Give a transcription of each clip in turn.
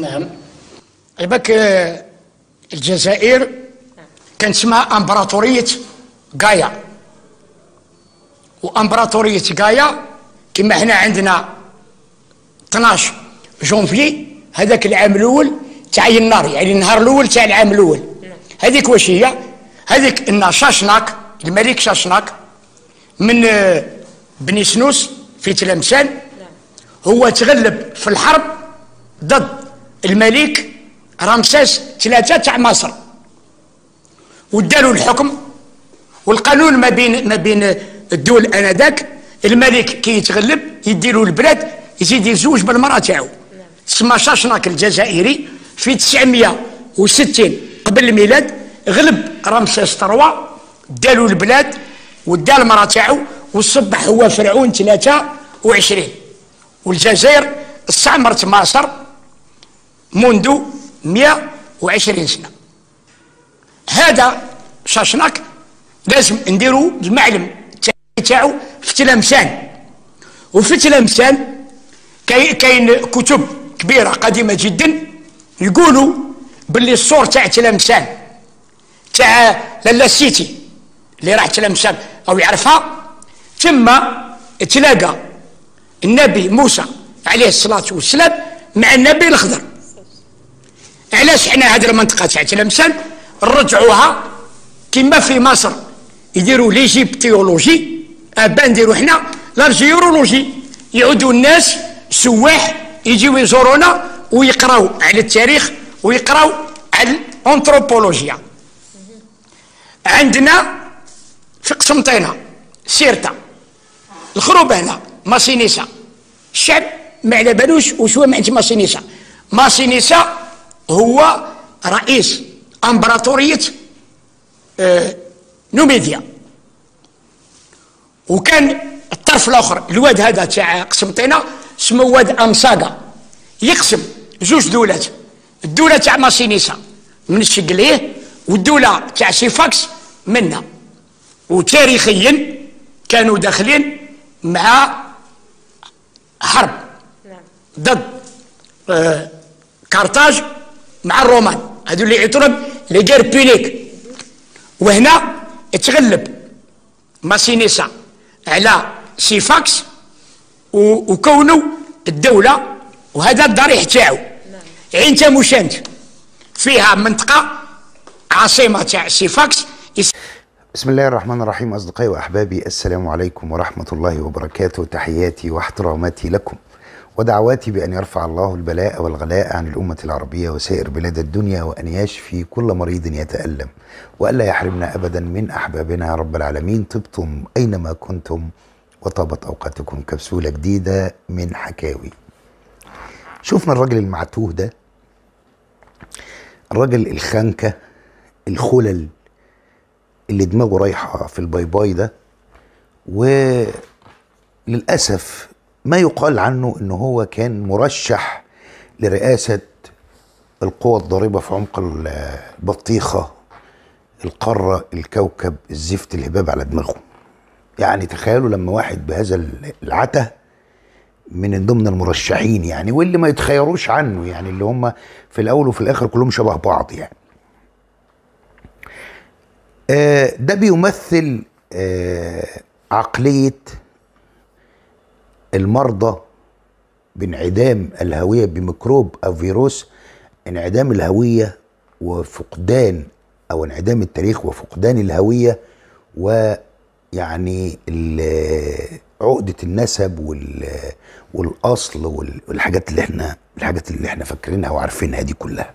نعم عباك الجزائر كان اسمها امبراطوريه غايا وامبراطوريه غايا كما حنا عندنا 12 جونفي هذاك العام الاول تاع النار يعني النهار الاول تاع العام الاول هذيك واش هي هذيك ان شاشناك الملك شاشناك من آه، بني سنوس في تلمسان هو تغلب في الحرب ضد الملك رمسيس ثلاثة تاع مصر وداروا الحكم والقانون ما بين ما بين الدول انذاك الملك كي يتغلب يديروا البلاد يزيد يزوج بالمرأة تاعو تسمى شاشناك الجزائري في 960 قبل الميلاد غلب رمسيس ثروة دالوا البلاد ودا المرأة تاعو وصبح هو فرعون 23 والجزائر استعمرت مصر منذ 120 سنه هذا شاشناك لازم نديرو المعلم تاعو في تلامسان وفي تلامسان كاين كتب كبيره قديمه جدا يقولوا باللي السور تاع تلامسان تاع لالا سيتي اللي راح تلامسان او يعرفها ثم تلاقى النبي موسى عليه الصلاه والسلام مع النبي الخضر علاش حنا هذه المنطقه تاع تلمسان نرجعوها كما في مصر يديروا ليجيبتيولوجي ابا نديروا حنا لارجيولوجي يعودوا الناس سواح يجيو يزورونا ويقراو على التاريخ ويقراو على الانثروبولوجيا عندنا في قسمطينه سيرتا الخروبانه ماسينيسا الشعب ما على بالوش وشويه ما عندش ماسينيسا ماسينيسا هو رئيس امبراطوريه آه، نوميديا وكان الطرف الاخر الواد هذا تاع قسمطينه اسمه واد امساقا يقسم زوج دولات الدوله تاع ماسينيسا من الشقليه والدوله تاع سيفاكس منا وتاريخيا كانوا داخلين مع حرب نعم. ضد آه، كارتاج مع الرومان هذو اللي يعطونا لجير بيليك وهنا تغلب ماسينيسا على سيفاكس وكونوا الدوله وهذا الضريح تاعو عين تاموشانت فيها منطقه عاصمه تاع سيفاكس بسم الله الرحمن الرحيم أصدقائي وأحبابي السلام عليكم ورحمة الله وبركاته تحياتي واحتراماتي لكم ودعواتي بأن يرفع الله البلاء والغلاء عن الأمة العربية وسائر بلاد الدنيا وأن يشفي كل مريض يتألم وألا يحرمنا أبدا من أحبابنا يا رب العالمين طبتم أينما كنتم وطابت أوقاتكم كبسولة جديدة من حكاوي شفنا الراجل المعتوه ده الراجل الخنكة الخلل اللي دماغه رايحة في الباي باي ده وللأسف ما يقال عنه ان هو كان مرشح لرئاسه القوى الضاربه في عمق البطيخه القاره الكوكب الزفت الهباب على دماغه يعني تخيلوا لما واحد بهذا العته من ضمن المرشحين يعني واللي ما يتخيروش عنه يعني اللي هم في الاول وفي الاخر كلهم شبه بعض يعني آه، ده بيمثل آه، عقليه المرضى بانعدام الهوية بميكروب أو فيروس انعدام الهوية وفقدان أو انعدام التاريخ وفقدان الهوية ويعني عقدة النسب والأصل والحاجات اللي احنا الحاجات اللي احنا فاكرينها وعارفينها دي كلها.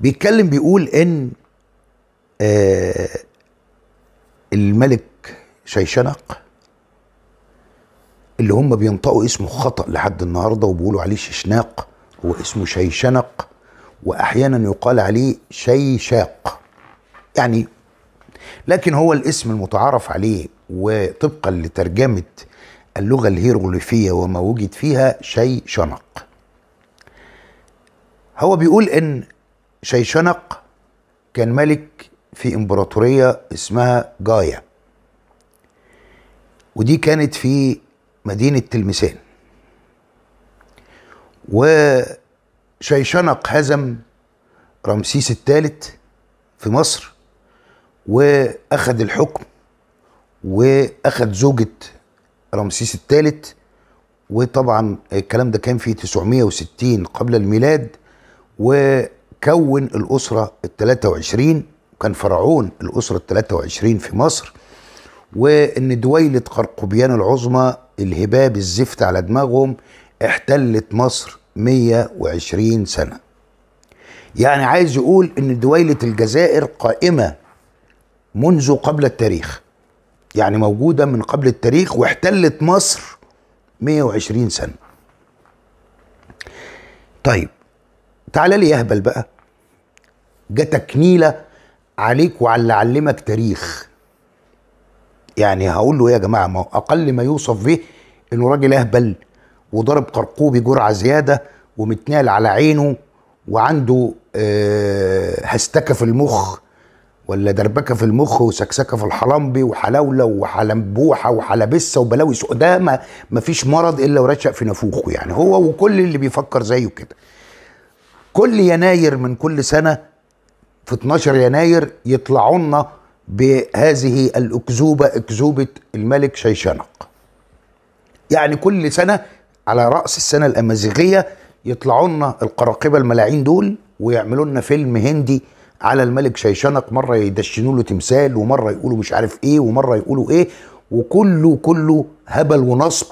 بيتكلم بيقول إن آه الملك شيشنق اللي هم بينطقوا اسمه خطأ لحد النهارده وبيقولوا عليه ششناق هو اسمه شيشنق واحيانا يقال عليه شيشاق يعني لكن هو الاسم المتعارف عليه وطبقا لترجمه اللغه الهيروغليفيه وما وجد فيها شيشنق هو بيقول ان شيشنق كان ملك في امبراطوريه اسمها جايا ودي كانت في مدينة تلمسان وشيشنق هزم رمسيس الثالث في مصر وأخذ الحكم وأخذ زوجة رمسيس الثالث وطبعا الكلام ده كان في 960 قبل الميلاد وكون الأسرة ال 23 وكان فرعون الأسرة ال 23 في مصر وإن دويلة قرقبيان العظمى الهباب الزفت على دماغهم احتلت مصر 120 سنة يعني عايز يقول ان دويلة الجزائر قائمة منذ قبل التاريخ يعني موجودة من قبل التاريخ واحتلت مصر 120 سنة طيب تعال لي يهبل بقى جاتك نيلة عليك وعلى علمك تاريخ يعني هقول له إيه يا جماعه ما اقل ما يوصف به انه راجل اهبل وضرب قرقوبي جرعه زياده ومتنال على عينه وعنده آه، هستكه في المخ ولا دربكه في المخ وسكسكه في الحلمبي وحلاوله وحلمبوحه وحلبسه وبلاوي سوء ده ما مفيش مرض الا ورشق في نافوخه يعني هو وكل اللي بيفكر زيه كده كل يناير من كل سنه في 12 يناير يطلعوا لنا بهذه الأكذوبة أكذوبة الملك شيشنق يعني كل سنة على رأس السنة الأمازيغية يطلعوا لنا القراقبة الملاعين دول ويعملوا لنا فيلم هندي على الملك شيشنق مرة يدشنوا له تمثال ومرة يقولوا مش عارف ايه ومرة يقولوا ايه وكله كله هبل ونصب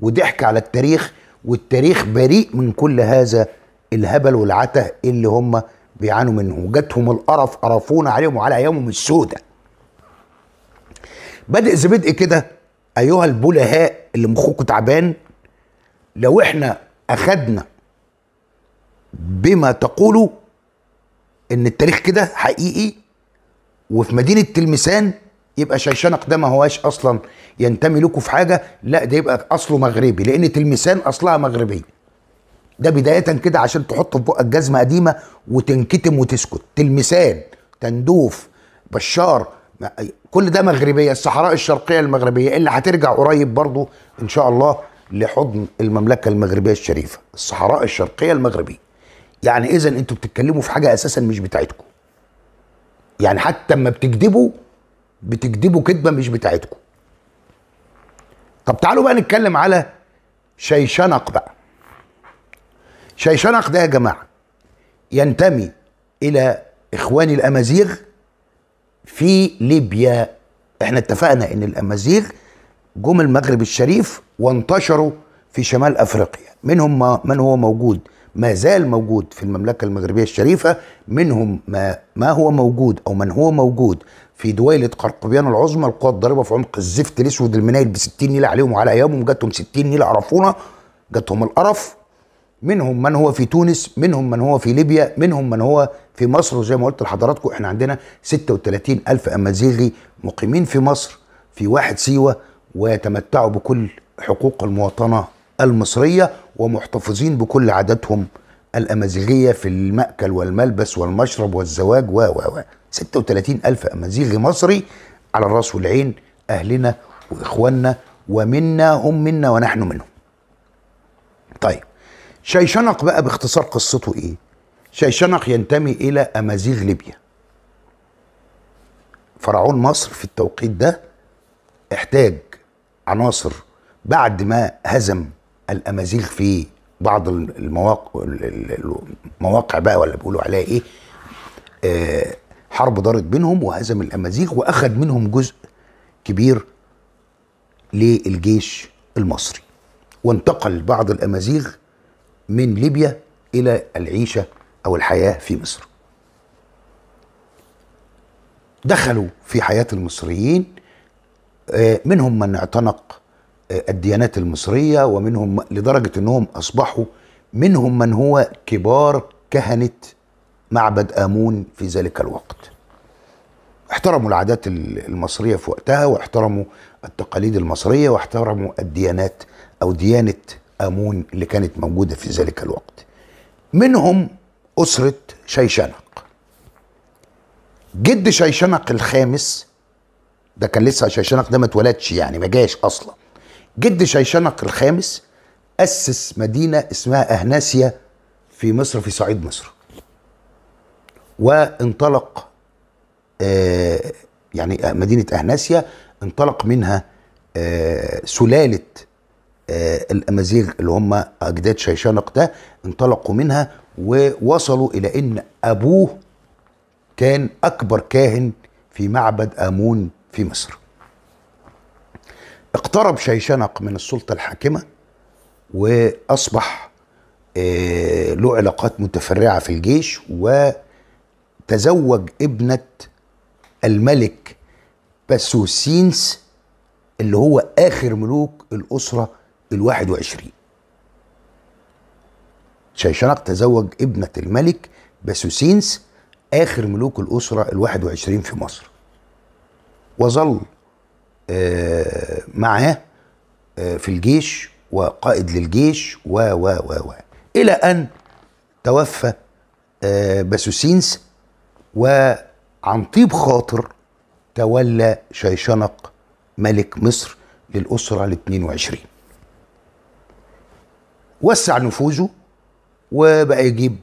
وضحك على التاريخ والتاريخ بريء من كل هذا الهبل والعته اللي هم بيعانوا منه جاتهم القرف قرفونا عليهم وعلى ايامهم السوداء بادئ زي بدء كده ايها البلهاء اللي مخكم تعبان لو احنا اخدنا بما تقوله ان التاريخ كده حقيقي وفي مدينه تلمسان يبقى شيشانق ده ما هواش اصلا ينتمي لكم في حاجه لا ده يبقى اصله مغربي لان تلمسان اصلها مغربي ده بدايه كده عشان تحط في بقك جزمه قديمه وتنكتم وتسكت تلمسان تندوف بشار كل ده مغربيه الصحراء الشرقيه المغربيه اللي هترجع قريب برضو ان شاء الله لحضن المملكه المغربيه الشريفه الصحراء الشرقيه المغربيه يعني اذا انتوا بتتكلموا في حاجه اساسا مش بتاعتكم يعني حتى لما بتكذبوا بتكذبوا كذبه مش بتاعتكم طب تعالوا بقى نتكلم على شيشنق بقى شيشنق ده يا جماعه ينتمي الى اخوان الامازيغ في ليبيا احنا اتفقنا ان الامازيغ جم المغرب الشريف وانتشروا في شمال افريقيا منهم من هو موجود ما زال موجود في المملكه المغربيه الشريفه منهم ما ما هو موجود او من هو موجود في دويلة قرقبيان العظمى القوى الضاربه في عمق الزفت الاسود المنايل ب 60 نيله عليهم وعلى ايامهم جاتهم 60 نيله عرفونا جاتهم القرف منهم من هو في تونس منهم من هو في ليبيا منهم من هو في مصر وزي ما قلت لحضراتكم احنا عندنا 36 ألف أمازيغي مقيمين في مصر في واحد سيوة ويتمتعوا بكل حقوق المواطنة المصرية ومحتفظين بكل عاداتهم الأمازيغية في المأكل والملبس والمشرب والزواج و و و 36 ألف أمازيغي مصري على الراس والعين أهلنا وإخواننا ومنا هم منا ونحن منهم طيب شيشنق بقى باختصار قصته ايه شيشنق ينتمي الى امازيغ ليبيا فرعون مصر في التوقيت ده احتاج عناصر بعد ما هزم الامازيغ في بعض المواقع المواقع بقى ولا بيقولوا عليها ايه آه حرب دارت بينهم وهزم الامازيغ واخذ منهم جزء كبير للجيش المصري وانتقل بعض الامازيغ من ليبيا الى العيشه او الحياه في مصر. دخلوا في حياه المصريين آه، منهم من اعتنق آه، الديانات المصريه ومنهم لدرجه انهم اصبحوا منهم من هو كبار كهنه معبد امون في ذلك الوقت. احترموا العادات المصريه في وقتها واحترموا التقاليد المصريه واحترموا الديانات او ديانه امون اللي كانت موجوده في ذلك الوقت منهم اسره شيشنق جد شيشنق الخامس ده كان لسه شيشنق ده ما اتولدش يعني ما جاش اصلا جد شيشنق الخامس اسس مدينه اسمها اهناسيا في مصر في صعيد مصر وانطلق آه يعني مدينه اهناسيا انطلق منها آه سلاله آه، الامازيغ اللي هم اجداد شيشانق ده انطلقوا منها ووصلوا الى ان ابوه كان اكبر كاهن في معبد امون في مصر اقترب شيشنق من السلطة الحاكمة وأصبح آه، له علاقات متفرعة في الجيش وتزوج ابنة الملك باسوسينس اللي هو آخر ملوك الأسرة ال 21 شيشنق تزوج ابنة الملك باسوسينس آخر ملوك الأسرة ال 21 في مصر وظل آه معاه آه في الجيش وقائد للجيش و و و و إلى أن توفى آه باسوسينس وعن طيب خاطر تولى شيشنق ملك مصر للأسرة ال 22 وسع نفوذه وبقى يجيب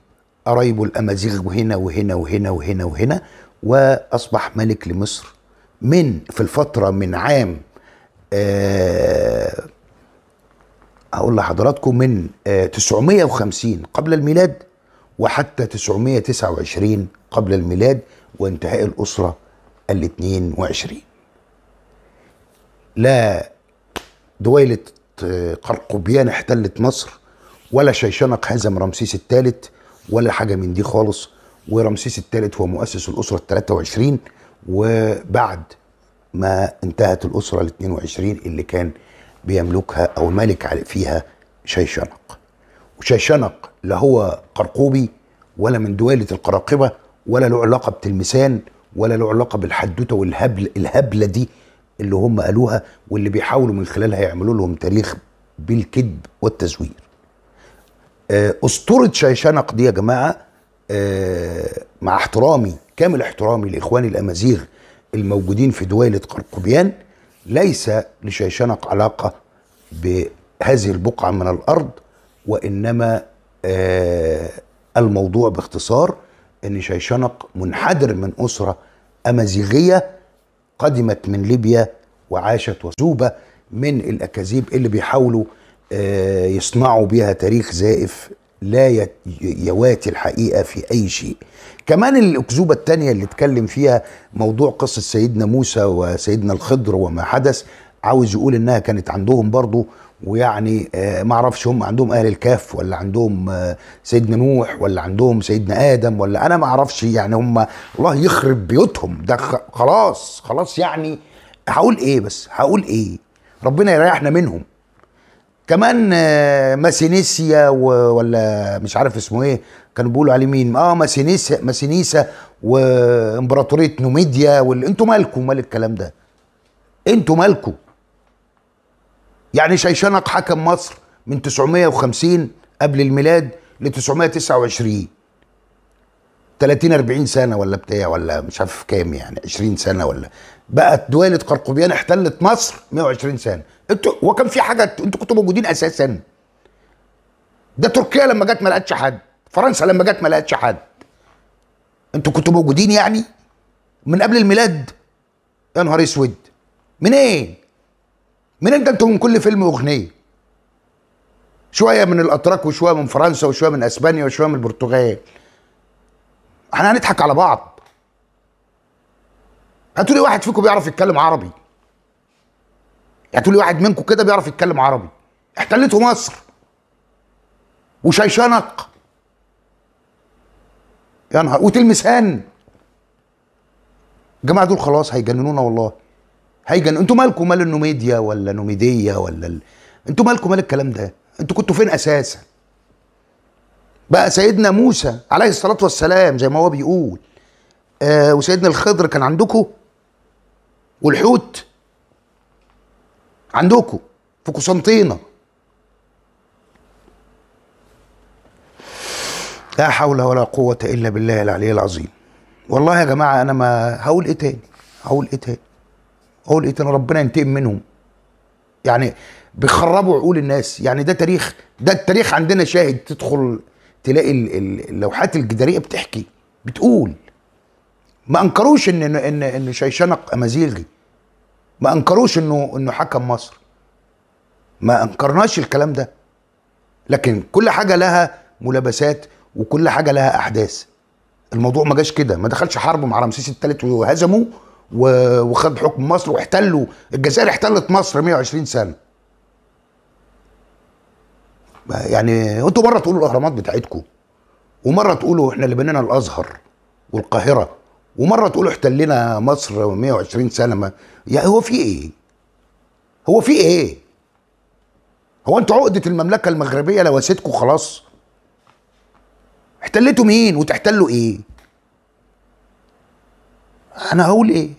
قرايبه الامازيغ وهنا وهنا وهنا وهنا وهنا واصبح ملك لمصر من في الفتره من عام أه هقول لحضراتكم من 950 آه، قبل الميلاد وحتى 929 قبل الميلاد وانتهاء الاسره ال 22 لا دويله آه، قرقبيان احتلت مصر ولا شيشنق حزم رمسيس الثالث ولا حاجه من دي خالص ورمسيس الثالث هو مؤسس الاسره ال 23 وبعد ما انتهت الاسره ال 22 اللي كان بيملكها او مالك فيها شيشنق وشيشنق لا هو قرقوبي ولا من دويلة القراقبة ولا له علاقة بتلمسان ولا له علاقة بالحدوتة والهبل الهبلة دي اللي هم قالوها واللي بيحاولوا من خلالها يعملوا لهم تاريخ بالكذب والتزوير آه، اسطوره شيشنق دي يا جماعه آه، مع احترامي كامل احترامي لاخواني الامازيغ الموجودين في دويلة قرقبيان ليس لشيشنق علاقه بهذه البقعه من الارض وانما آه، الموضوع باختصار ان شيشنق منحدر من اسره امازيغيه قدمت من ليبيا وعاشت وسوبه من الاكاذيب اللي بيحاولوا آه، يصنعوا بها تاريخ زائف لا يواتي الحقيقة في أي شيء كمان الأكذوبة الثانيه اللي اتكلم فيها موضوع قصة سيدنا موسى وسيدنا الخضر وما حدث عاوز يقول انها كانت عندهم برضو ويعني آه، ما اعرفش هم عندهم اهل الكهف ولا عندهم آه، سيدنا نوح ولا عندهم سيدنا ادم ولا انا ما اعرفش يعني هم الله يخرب بيوتهم ده خلاص خلاص يعني هقول ايه بس هقول ايه ربنا يريحنا منهم كمان آه، ماسينيسيا ولا مش عارف اسمه ايه كانوا بيقولوا عليه مين اه ماسينيسا ماسينيسا وامبراطوريه نوميديا وال... انتوا مالكم مال الكلام ده انتوا مالكم يعني شيشانك حكم مصر من 950 قبل الميلاد ل 929 30 40 سنه ولا بتاع ولا مش عارف كام يعني 20 سنه ولا بقت دوله قرقبيان احتلت مصر 120 سنه انتوا وكان في حاجه انتوا كنتوا موجودين اساسا ده تركيا لما جت ما لقتش حد فرنسا لما جت ما لقتش حد انتوا كنتوا موجودين يعني من قبل الميلاد يا نهار اسود منين منين ده انتوا من كل فيلم واغنيه شويه من الاتراك وشويه من فرنسا وشويه من اسبانيا وشويه من البرتغال احنا هنضحك على بعض هاتوا لي واحد فيكم بيعرف يتكلم عربي هاتوا لي واحد منكم كده بيعرف يتكلم عربي احتلته مصر وشيشنق يا نهار وتلمسان الجماعه دول خلاص هيجننونا والله هيجن انتوا مالكم مال النوميديا ولا نوميديا ولا ال... انتوا مالكم مال الكلام ده انتوا كنتوا فين اساسا بقى سيدنا موسى عليه الصلاة والسلام زي ما هو بيقول آه وسيدنا الخضر كان عندكم والحوت عندكم في قسنطينة لا حول ولا قوة إلا بالله العلي العظيم والله يا جماعة أنا ما هقول إيه تاني هقول إيه تاني هقول إيه تاني ربنا ينتقم منهم يعني بيخربوا عقول الناس يعني ده تاريخ ده التاريخ عندنا شاهد تدخل تلاقي اللوحات الجداريه بتحكي بتقول ما انكروش ان ان ان شيشنق امازيغي ما انكروش انه انه حكم مصر ما انكرناش الكلام ده لكن كل حاجه لها ملابسات وكل حاجه لها احداث الموضوع ما جاش كده ما دخلش حرب مع رمسيس الثالث وهزمه وخد حكم مصر واحتلوا الجزائر احتلت مصر 120 سنه يعني انتوا مره تقولوا الاهرامات بتاعتكم ومره تقولوا احنا اللي بنينا الازهر والقاهره ومره تقولوا احتلنا مصر 120 سنه ما يعني هو في ايه؟ هو في ايه؟ هو انتوا عقده المملكه المغربيه لوستكم خلاص؟ احتلتوا مين وتحتلوا ايه؟ انا هقول ايه؟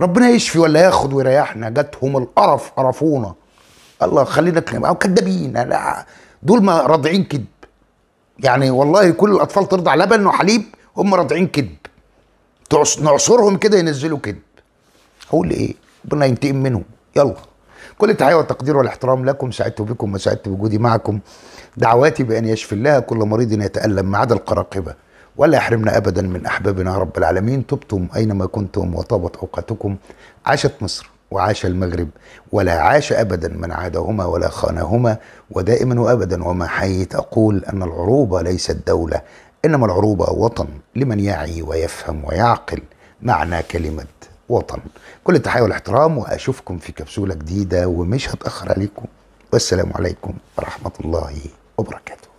ربنا يشفي ولا ياخد ويريحنا جاتهم القرف قرفونا الله خلينا نتكلم او كدابين لا دول ما راضعين كذب يعني والله كل الاطفال ترضع لبن وحليب هم راضعين كذب نعصرهم كده ينزلوا كذب هقول ايه ربنا ينتقم منهم يلا كل التحيه والتقدير والاحترام لكم سعدت بكم وسعدت بوجودي معكم دعواتي بان يشفي الله كل مريض يتالم ما عدا القراقبه ولا يحرمنا ابدا من احبابنا رب العالمين تبتم اينما كنتم وطابت اوقاتكم عاشت مصر وعاش المغرب ولا عاش أبدا من عادهما ولا خانهما ودائما وأبدا وما حييت أقول أن العروبة ليست دولة إنما العروبة وطن لمن يعي ويفهم ويعقل معنى كلمة وطن كل التحية والاحترام وأشوفكم في كبسولة جديدة ومش هتأخر عليكم والسلام عليكم ورحمة الله وبركاته